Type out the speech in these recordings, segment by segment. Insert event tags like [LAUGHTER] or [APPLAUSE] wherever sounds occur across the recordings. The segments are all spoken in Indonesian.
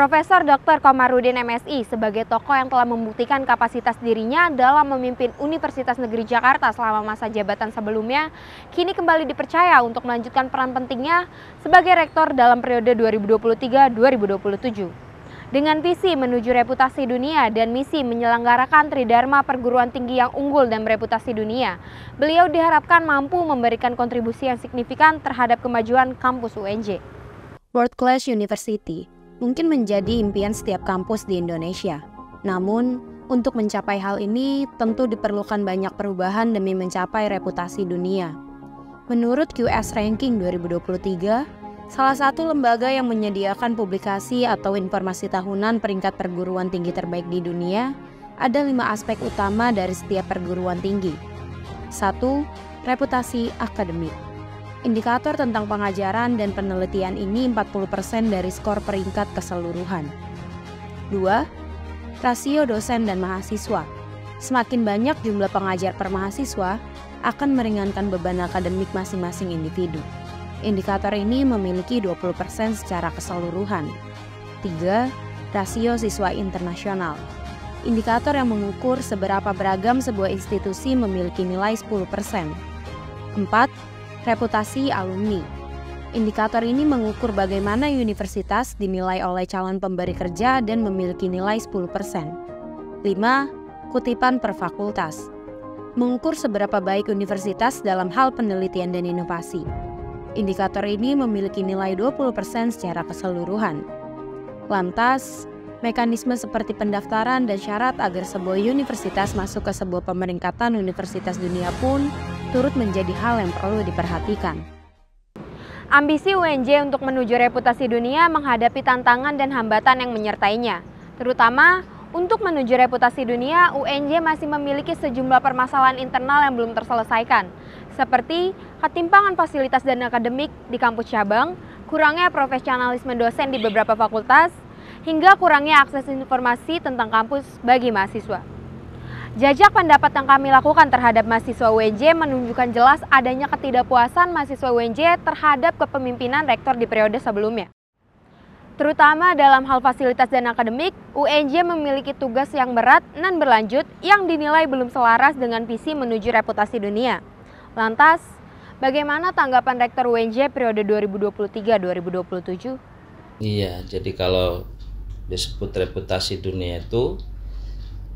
Profesor Dr. Komarudin MSI sebagai tokoh yang telah membuktikan kapasitas dirinya dalam memimpin Universitas Negeri Jakarta selama masa jabatan sebelumnya, kini kembali dipercaya untuk melanjutkan peran pentingnya sebagai rektor dalam periode 2023-2027. Dengan visi menuju reputasi dunia dan misi menyelenggarakan tridharma perguruan tinggi yang unggul dan reputasi dunia, beliau diharapkan mampu memberikan kontribusi yang signifikan terhadap kemajuan kampus UNJ. World Class University mungkin menjadi impian setiap kampus di Indonesia. Namun, untuk mencapai hal ini tentu diperlukan banyak perubahan demi mencapai reputasi dunia. Menurut QS Ranking 2023, salah satu lembaga yang menyediakan publikasi atau informasi tahunan peringkat perguruan tinggi terbaik di dunia, ada lima aspek utama dari setiap perguruan tinggi. Satu, Reputasi akademik Indikator tentang pengajaran dan penelitian ini 40% dari skor peringkat keseluruhan. 2. Rasio dosen dan mahasiswa. Semakin banyak jumlah pengajar per mahasiswa, akan meringankan beban akademik masing-masing individu. Indikator ini memiliki 20% secara keseluruhan. 3. Rasio siswa internasional. Indikator yang mengukur seberapa beragam sebuah institusi memiliki nilai 10%. 4 reputasi alumni. Indikator ini mengukur bagaimana universitas dinilai oleh calon pemberi kerja dan memiliki nilai 10%. 5. Kutipan per fakultas. Mengukur seberapa baik universitas dalam hal penelitian dan inovasi. Indikator ini memiliki nilai 20% secara keseluruhan. Lantas, mekanisme seperti pendaftaran dan syarat agar sebuah universitas masuk ke sebuah pemeringkatan universitas dunia pun turut menjadi hal yang perlu diperhatikan. Ambisi UNJ untuk menuju reputasi dunia menghadapi tantangan dan hambatan yang menyertainya. Terutama untuk menuju reputasi dunia, UNJ masih memiliki sejumlah permasalahan internal yang belum terselesaikan, seperti ketimpangan fasilitas dan akademik di kampus cabang, kurangnya profesionalisme dosen di beberapa fakultas, hingga kurangnya akses informasi tentang kampus bagi mahasiswa. Jajak pendapat yang kami lakukan terhadap mahasiswa UNJ menunjukkan jelas adanya ketidakpuasan mahasiswa UNJ terhadap kepemimpinan rektor di periode sebelumnya. Terutama dalam hal fasilitas dan akademik, UNJ memiliki tugas yang berat dan berlanjut yang dinilai belum selaras dengan visi menuju reputasi dunia. Lantas, bagaimana tanggapan Rektor UNJ periode 2023-2027? Iya, jadi kalau disebut reputasi dunia itu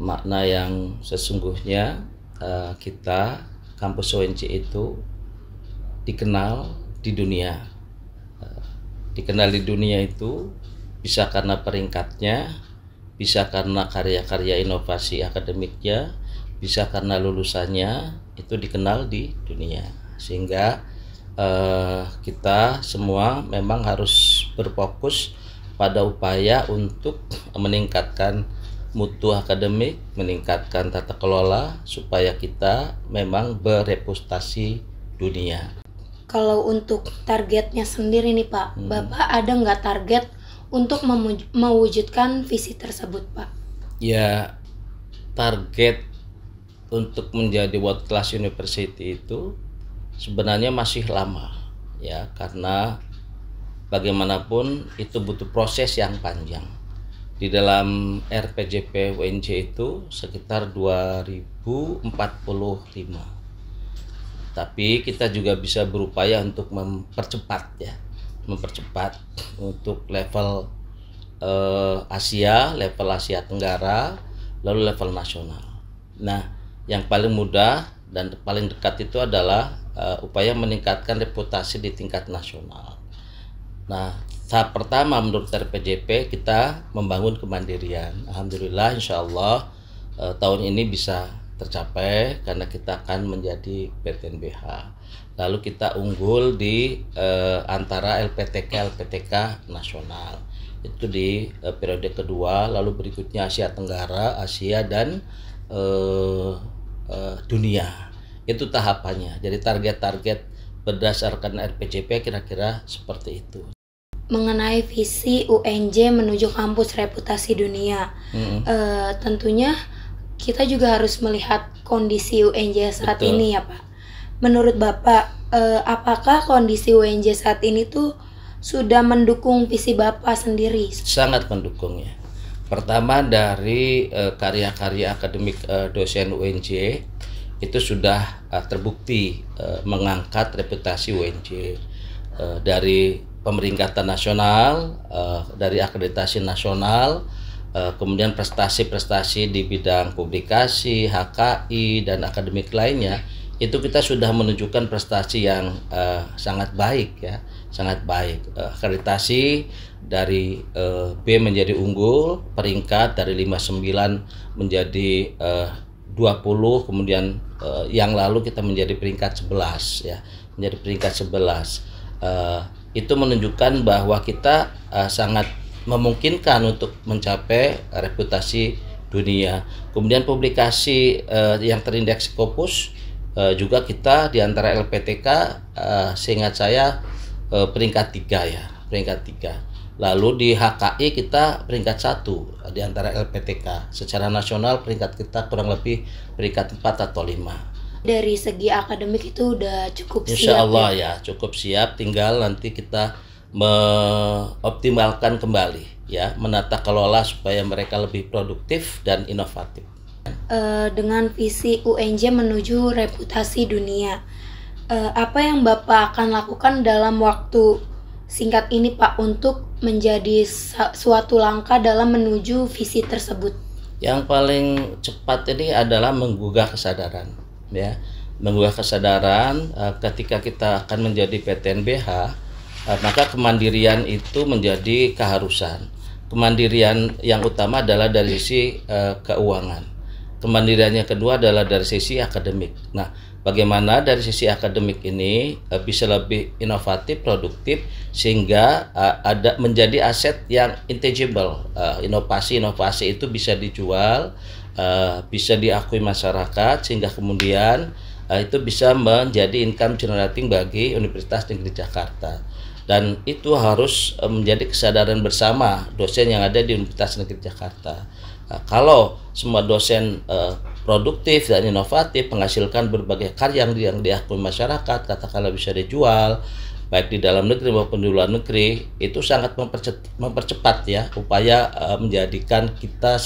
makna yang sesungguhnya uh, kita kampus ONC itu dikenal di dunia uh, dikenal di dunia itu bisa karena peringkatnya bisa karena karya-karya inovasi akademiknya bisa karena lulusannya itu dikenal di dunia sehingga uh, kita semua memang harus berfokus pada upaya untuk meningkatkan mutu akademik, meningkatkan tata kelola supaya kita memang bereputasi dunia. Kalau untuk targetnya sendiri nih Pak, hmm. Bapak ada nggak target untuk mewujudkan visi tersebut Pak? Ya, target untuk menjadi world class university itu sebenarnya masih lama ya karena bagaimanapun itu butuh proses yang panjang. Di dalam RPJP WNC itu sekitar 2045. Tapi kita juga bisa berupaya untuk mempercepat ya, mempercepat untuk level eh, Asia, level Asia Tenggara, lalu level nasional. Nah, yang paling mudah dan paling dekat itu adalah uh, upaya meningkatkan reputasi di tingkat nasional Nah, tahap pertama menurut RPJP kita membangun kemandirian. Alhamdulillah, insya Allah eh, tahun ini bisa tercapai karena kita akan menjadi PTNBH. Lalu kita unggul di eh, antara LPTK LPTK nasional. Itu di eh, periode kedua, lalu berikutnya Asia Tenggara, Asia dan eh, eh, dunia. Itu tahapannya. Jadi target-target berdasarkan RPJP kira-kira seperti itu mengenai visi UNJ menuju kampus reputasi dunia. -hmm. e, tentunya kita juga harus melihat kondisi UNJ saat Betul. ini ya Pak. Menurut Bapak, e, apakah kondisi UNJ saat ini tuh sudah mendukung visi Bapak sendiri? Sangat mendukung ya. Pertama dari eh, karya-karya e, akademik e, dosen UNJ itu sudah uh, terbukti uh, mengangkat reputasi UNJ uh, eh, dari pemeringkatan nasional, uh, dari akreditasi nasional, uh, kemudian prestasi-prestasi di bidang publikasi, HKI dan akademik lainnya itu kita sudah menunjukkan prestasi yang uh, sangat baik ya, sangat baik. Uh, akreditasi dari uh, B menjadi unggul, peringkat dari 59 menjadi uh, 20 kemudian uh, yang lalu kita menjadi peringkat 11 ya menjadi peringkat 11 uh, eh, itu menunjukkan bahwa kita uh, sangat memungkinkan untuk mencapai reputasi dunia kemudian publikasi uh, yang terindeks Scopus uh, juga kita di antara LPTK uh, seingat saya uh, peringkat tiga ya peringkat tiga Lalu di HKI kita peringkat satu di antara LPTK. Secara nasional peringkat kita kurang lebih peringkat empat atau lima. Dari segi akademik itu udah cukup Insya siap. Insya ya? Allah ya? ya, cukup siap. Tinggal nanti kita mengoptimalkan kembali ya, menata kelola supaya mereka lebih produktif dan inovatif. E, dengan visi UNJ menuju reputasi dunia, e, apa yang Bapak akan lakukan dalam waktu singkat ini Pak untuk menjadi suatu langkah dalam menuju visi tersebut? Yang paling cepat ini adalah menggugah kesadaran ya. Menggugah kesadaran eh, ketika kita akan menjadi PTNBH eh, maka kemandirian itu menjadi keharusan. Kemandirian yang utama adalah dari sisi eh, keuangan. Kemandiriannya kedua adalah dari sisi akademik. Nah, bagaimana dari sisi akademik ini uh, bisa lebih inovatif, produktif sehingga uh, ada menjadi aset yang intangible. Eh, inovasi-inovasi uh, itu bisa dijual, uh, bisa diakui masyarakat sehingga kemudian uh, itu bisa menjadi income generating bagi Universitas Negeri Jakarta. Dan itu harus menjadi kesadaran bersama dosen yang ada di Universitas Negeri Jakarta. kalau semua dosen produktif dan inovatif, menghasilkan berbagai karya yang diakui masyarakat, katakanlah bisa dijual, baik di dalam negeri maupun di luar negeri itu sangat mempercepat, ya upaya eh, menjadikan kita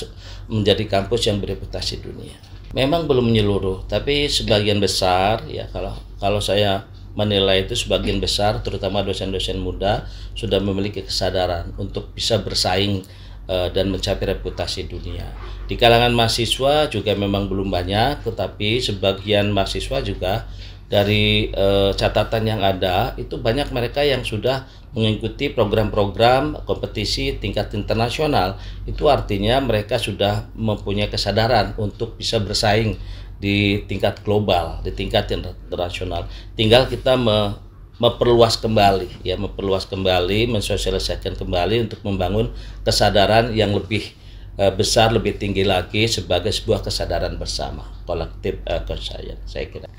menjadi kampus yang bereputasi dunia. Memang belum menyeluruh, tapi sebagian besar ya kalau kalau saya menilai itu sebagian besar terutama dosen-dosen muda sudah memiliki kesadaran untuk bisa bersaing Eh, dan mencapai reputasi dunia. Di kalangan mahasiswa juga memang belum banyak, tetapi sebagian mahasiswa juga dari e, catatan yang ada itu banyak mereka yang sudah mengikuti program-program kompetisi tingkat internasional itu artinya mereka sudah mempunyai kesadaran untuk bisa bersaing di tingkat global di tingkat internasional tinggal kita me, memperluas kembali ya memperluas kembali mensosialisasikan kembali untuk membangun kesadaran yang lebih uh, besar lebih tinggi lagi sebagai sebuah kesadaran bersama kolektif uh, eh, conscience saya kira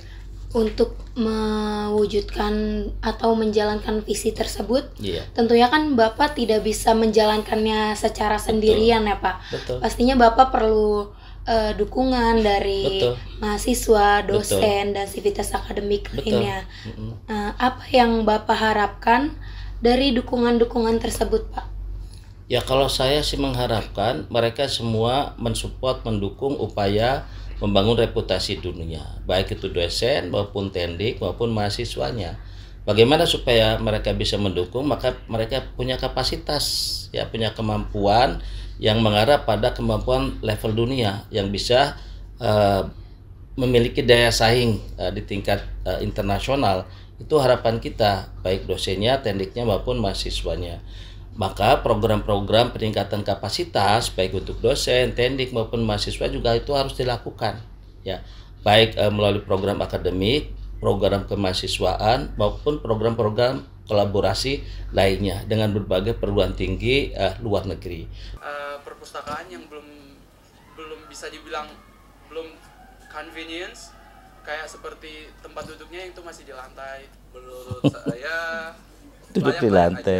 untuk mewujudkan atau menjalankan visi tersebut yeah. tentunya kan bapak tidak bisa menjalankannya secara sendirian Betul. ya pak Betul. pastinya bapak perlu uh, dukungan dari Betul. mahasiswa, dosen Betul. dan sivitas akademik Betul. lainnya. Mm-hmm. Uh, apa yang Bapak harapkan dari dukungan-dukungan tersebut, Pak? Ya kalau saya sih mengharapkan mereka semua mensupport, mendukung upaya membangun reputasi dunia, baik itu dosen maupun tendik maupun mahasiswanya. Bagaimana supaya mereka bisa mendukung? Maka mereka punya kapasitas, ya punya kemampuan yang mengarah pada kemampuan level dunia yang bisa uh, memiliki daya saing uh, di tingkat uh, internasional itu harapan kita baik dosennya, tekniknya maupun mahasiswanya. Maka program-program peningkatan kapasitas baik untuk dosen, teknik maupun mahasiswa juga itu harus dilakukan ya. Baik uh, melalui program akademik, program kemahasiswaan maupun program-program kolaborasi lainnya dengan berbagai perguruan tinggi uh, luar negeri. Uh perpustakaan yang belum belum bisa dibilang belum convenience kayak seperti tempat duduknya itu masih di lantai menurut [LAUGHS] saya duduk di lantai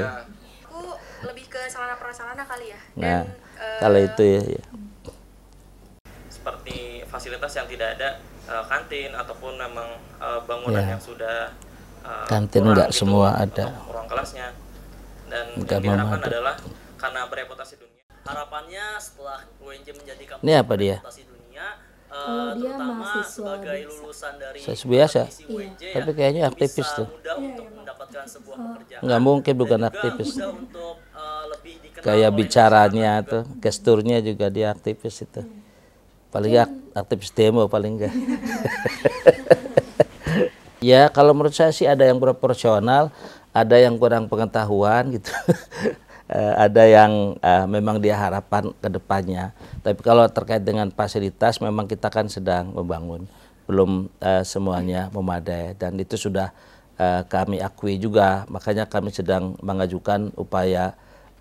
aku lebih ke sarana prasarana kali ya nah Dan, eh, kalau itu ya, ya seperti fasilitas yang tidak ada eh, kantin ataupun memang eh, bangunan ya. yang sudah uh, kantin nggak gitu semua ada ruang kelasnya dan Enggak yang diharapkan adalah karena bereputasi dunia harapannya setelah UNJ menjadi kampus ini apa dia dunia, Uh, dia mahasiswa sebagai lulusan dari Saya biasa. iya. tapi kayaknya aktivis tuh. iya, iya oh. Nggak mungkin bukan aktivis. uh, Kayak bicaranya tuh, gesturnya juga dia aktivis itu. Iya. Paling iya. aktivis demo paling enggak. [LAUGHS] ya, kalau menurut saya sih ada yang proporsional, ada yang kurang pengetahuan gitu. [LAUGHS] uh, ada yang uh, memang dia harapan ke depannya. Tapi kalau terkait dengan fasilitas memang kita kan sedang membangun, belum uh, semuanya memadai dan itu sudah uh, kami akui juga. Makanya kami sedang mengajukan upaya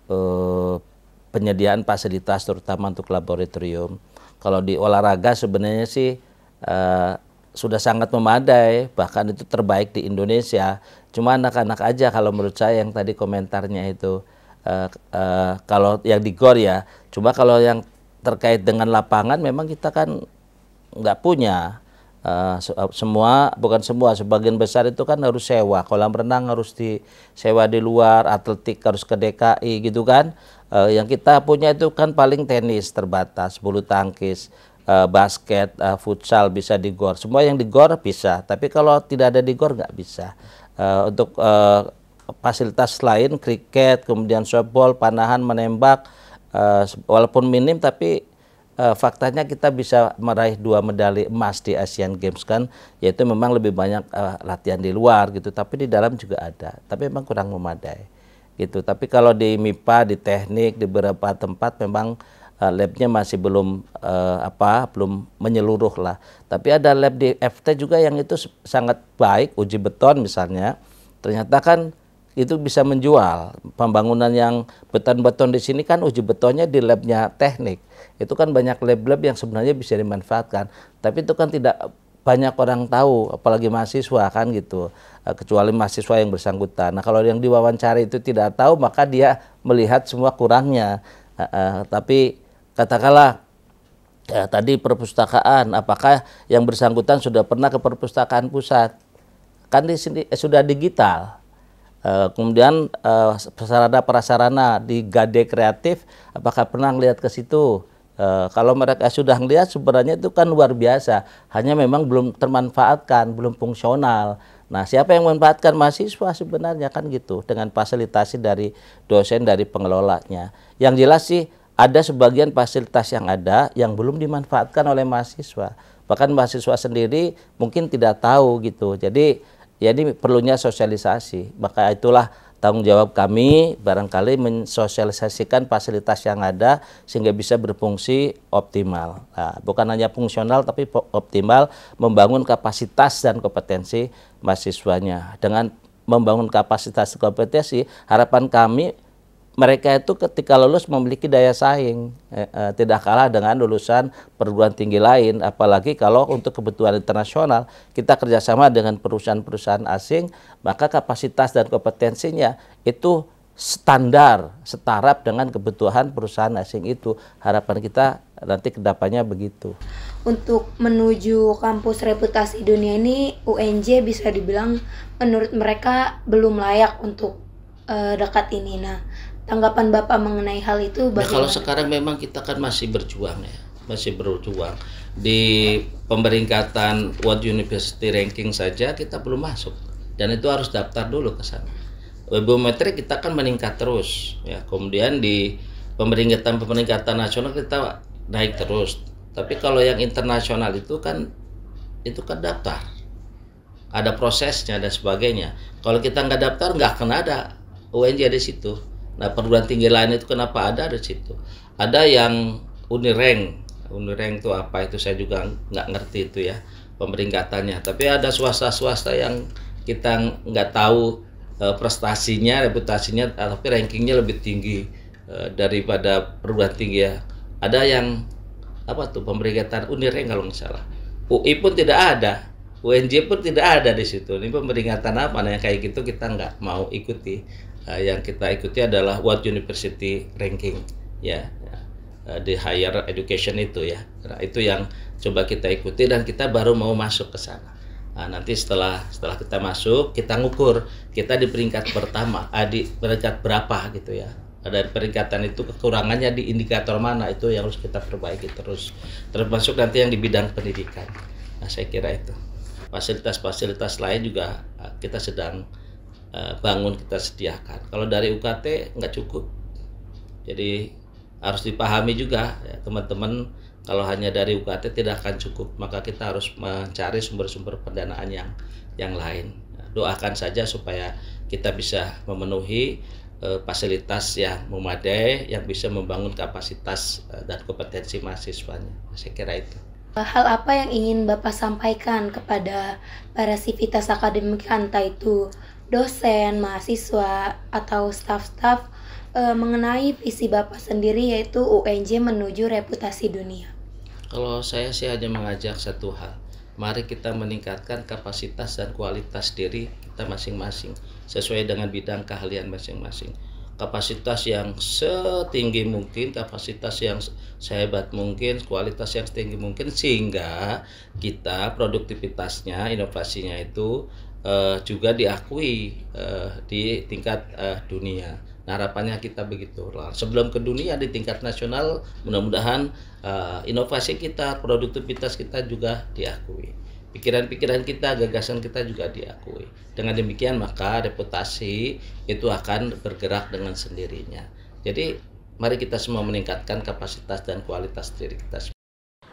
uh, penyediaan fasilitas terutama untuk laboratorium. Kalau di olahraga sebenarnya sih uh, sudah sangat memadai, bahkan itu terbaik di Indonesia. Cuma anak-anak aja kalau menurut saya yang tadi komentarnya itu uh, kalau yang di gor ya. Cuma kalau yang terkait dengan lapangan memang kita kan nggak punya. Uh, semua bukan semua sebagian besar itu kan harus sewa kolam renang harus disewa di luar atletik harus ke DKI gitu kan uh, yang kita punya itu kan paling tenis terbatas bulu tangkis basket futsal bisa di gor semua yang di gor bisa tapi kalau tidak ada di gor nggak bisa untuk fasilitas lain kriket kemudian softball panahan menembak uh, walaupun minim tapi uh, faktanya kita bisa meraih dua medali emas di Asian Games kan yaitu memang lebih banyak uh, latihan di luar gitu tapi di dalam juga ada tapi memang kurang memadai gitu tapi kalau di MIPA di teknik di beberapa tempat memang uh, labnya masih belum uh, apa belum menyeluruh lah tapi ada lab di FT juga yang itu sangat baik uji beton misalnya ternyata kan itu bisa menjual pembangunan yang beton-beton di sini kan uji betonnya di labnya teknik itu kan banyak lab-lab yang sebenarnya bisa dimanfaatkan tapi itu kan tidak banyak orang tahu apalagi mahasiswa kan gitu eh, kecuali mahasiswa yang bersangkutan nah kalau yang diwawancara itu tidak tahu maka dia melihat semua kurangnya uh, uh, tapi katakanlah ya, tadi perpustakaan apakah yang bersangkutan sudah pernah ke perpustakaan pusat kan di sini eh, sudah digital Uh, kemudian uh, eh, sarana prasarana di Gade Kreatif, apakah pernah melihat ke situ? Uh, kalau mereka sudah melihat sebenarnya itu kan luar biasa, hanya memang belum termanfaatkan, belum fungsional. Nah, siapa yang memanfaatkan mahasiswa sebenarnya kan gitu dengan fasilitasi dari dosen dari pengelolanya. Yang jelas sih ada sebagian fasilitas yang ada yang belum dimanfaatkan oleh mahasiswa. Bahkan mahasiswa sendiri mungkin tidak tahu gitu. Jadi ya ini perlunya sosialisasi. Maka itulah tanggung jawab kami barangkali mensosialisasikan fasilitas yang ada sehingga bisa berfungsi optimal. Nah, bukan hanya fungsional tapi optimal membangun kapasitas dan kompetensi mahasiswanya. Dengan membangun kapasitas kompetensi harapan kami mereka itu ketika lulus memiliki daya saing eh, eh, tidak kalah dengan lulusan perguruan tinggi lain apalagi kalau untuk kebutuhan internasional kita kerjasama dengan perusahaan-perusahaan asing maka kapasitas dan kompetensinya itu standar setara dengan kebutuhan perusahaan asing itu harapan kita nanti kedepannya begitu untuk menuju kampus reputasi dunia ini UNJ bisa dibilang menurut mereka belum layak untuk uh, dekat ini nah tanggapan Bapak mengenai hal itu nah, bagaimana? Ya, kalau sekarang memang kita kan masih berjuang ya, masih berjuang di pemberingkatan World University Ranking saja kita belum masuk dan itu harus daftar dulu ke sana. webometrik kita kan meningkat terus ya. Kemudian di pemberingkatan pemberingkatan nasional kita naik terus. Tapi kalau yang internasional itu kan itu kan daftar. Ada prosesnya dan sebagainya. Kalau kita nggak daftar nggak akan ada UNJ di situ Nah, perguruan tinggi lain itu kenapa ada di situ. Ada yang Unireng. Unireng itu apa itu saya juga nggak ngerti itu ya pemeringkatannya. Tapi ada swasta-swasta yang kita nggak tahu eh, prestasinya, reputasinya, eh, tapi rankingnya lebih tinggi eh, daripada perguruan tinggi ya. Ada yang apa tuh pemeringkatan Unireng kalau nggak salah. UI pun tidak ada. UNJ pun tidak ada di situ. Ini pemeringatan apa? Nah, yang kayak gitu kita nggak mau ikuti uh, yang kita ikuti adalah World University Ranking ya uh, di higher education itu ya nah, itu yang coba kita ikuti dan kita baru mau masuk ke sana nah, nanti setelah setelah kita masuk kita ngukur kita di peringkat pertama uh, di peringkat berapa gitu ya dari peringkatan itu kekurangannya di indikator mana itu yang harus kita perbaiki terus termasuk nanti yang di bidang pendidikan nah saya kira itu fasilitas-fasilitas lain juga kita sedang Eh, bangun kita sediakan. Kalau dari UKT nggak cukup. Jadi harus dipahami juga teman ya, teman-teman kalau hanya dari UKT tidak akan cukup, maka kita harus mencari sumber-sumber pendanaan yang yang lain. Ya, doakan saja supaya kita bisa memenuhi uh, fasilitas yang memadai yang bisa membangun kapasitas uh, dan kompetensi mahasiswanya. Saya kira itu. Hal apa yang ingin Bapak sampaikan kepada para sivitas akademik Anta itu dosen, mahasiswa, atau staff-staff e, mengenai visi Bapak sendiri yaitu UNJ menuju reputasi dunia? Kalau saya sih hanya mengajak satu hal. Mari kita meningkatkan kapasitas dan kualitas diri kita masing-masing sesuai dengan bidang keahlian masing-masing. Kapasitas yang setinggi mungkin, kapasitas yang sehebat mungkin, kualitas yang setinggi mungkin sehingga kita produktivitasnya, inovasinya itu uh, juga diakui uh, di tingkat uh, dunia. Nah, harapannya kita begitu. Sebelum ke dunia di tingkat nasional, mudah-mudahan uh, inovasi kita, produktivitas kita juga diakui. Pikiran-pikiran kita, gagasan kita juga diakui. Dengan demikian maka reputasi itu akan bergerak dengan sendirinya. Jadi mari kita semua meningkatkan kapasitas dan kualitas diri kita.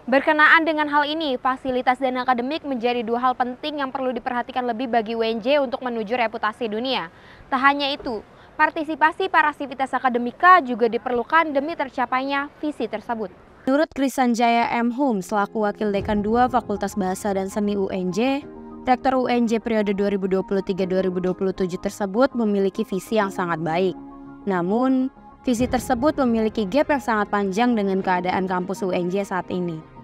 Berkenaan dengan hal ini, fasilitas dan akademik menjadi dua hal penting yang perlu diperhatikan lebih bagi UNJ untuk menuju reputasi dunia. Tak hanya itu, partisipasi para sivitas akademika juga diperlukan demi tercapainya visi tersebut. Menurut Krisanjaya M. Hum, selaku Wakil Dekan 2 Fakultas Bahasa dan Seni UNJ, Rektor UNJ periode 2023-2027 tersebut memiliki visi yang sangat baik. Namun, visi tersebut memiliki gap yang sangat panjang dengan keadaan kampus UNJ saat ini.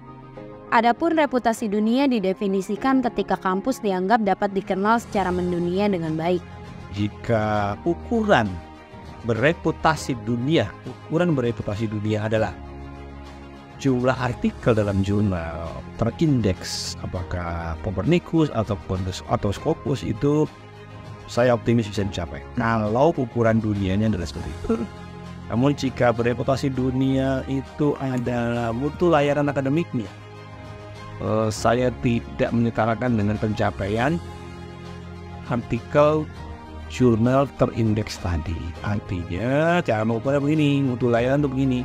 Adapun reputasi dunia didefinisikan ketika kampus dianggap dapat dikenal secara mendunia dengan baik. Jika ukuran bereputasi dunia, ukuran bereputasi dunia adalah jumlah artikel dalam jurnal terindeks apakah Copernicus ataupun atau Scopus itu saya optimis bisa dicapai. Kalau ukuran dunianya adalah seperti itu, namun jika bereputasi dunia itu adalah mutu layanan akademiknya, uh, saya tidak menyetarakan dengan pencapaian artikel jurnal terindeks tadi. Artinya cara mengukurnya begini, mutu layanan itu begini.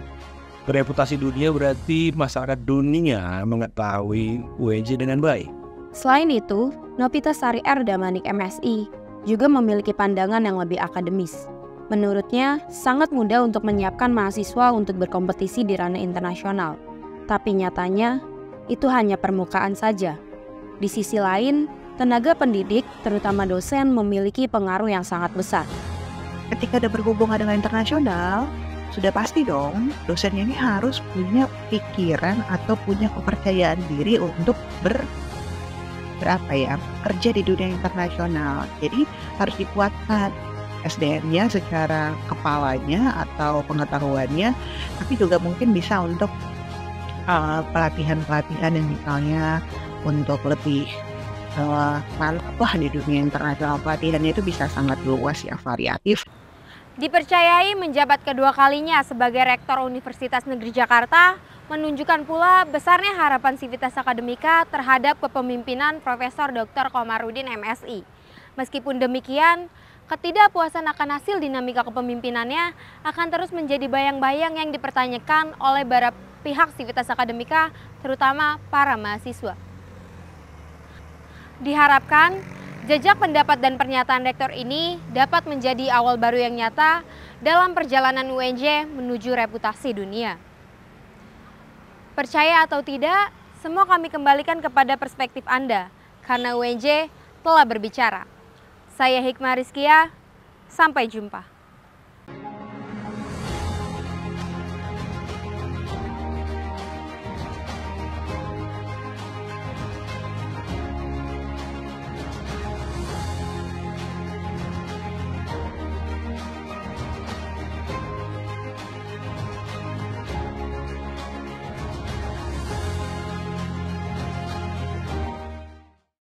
Reputasi dunia berarti masyarakat dunia mengetahui UNJ dengan baik. Selain itu, Novita Sari R. Damanik MSI juga memiliki pandangan yang lebih akademis. Menurutnya, sangat mudah untuk menyiapkan mahasiswa untuk berkompetisi di ranah internasional. Tapi nyatanya, itu hanya permukaan saja. Di sisi lain, tenaga pendidik, terutama dosen, memiliki pengaruh yang sangat besar. Ketika ada berhubungan dengan internasional, sudah pasti dong dosennya ini harus punya pikiran atau punya kepercayaan diri untuk ber berapa ya kerja di dunia internasional jadi harus dikuatkan SDM-nya secara kepalanya atau pengetahuannya tapi juga mungkin bisa untuk pelatihan pelatihan-pelatihan yang misalnya untuk lebih eh, mantap uh, di dunia internasional pelatihannya itu bisa sangat luas ya variatif. Dipercayai menjabat kedua kalinya sebagai Rektor Universitas Negeri Jakarta, menunjukkan pula besarnya harapan Sivitas Akademika terhadap kepemimpinan Profesor Dr. Komarudin MSI. Meskipun demikian, ketidakpuasan akan hasil dinamika kepemimpinannya akan terus menjadi bayang-bayang yang dipertanyakan oleh para pihak sivitas akademika, terutama para mahasiswa. Diharapkan, jejak pendapat dan pernyataan rektor ini dapat menjadi awal baru yang nyata dalam perjalanan UNJ menuju reputasi dunia. Percaya atau tidak, semua kami kembalikan kepada perspektif Anda, karena UNJ telah berbicara. Saya Hikmah Rizkia, sampai jumpa.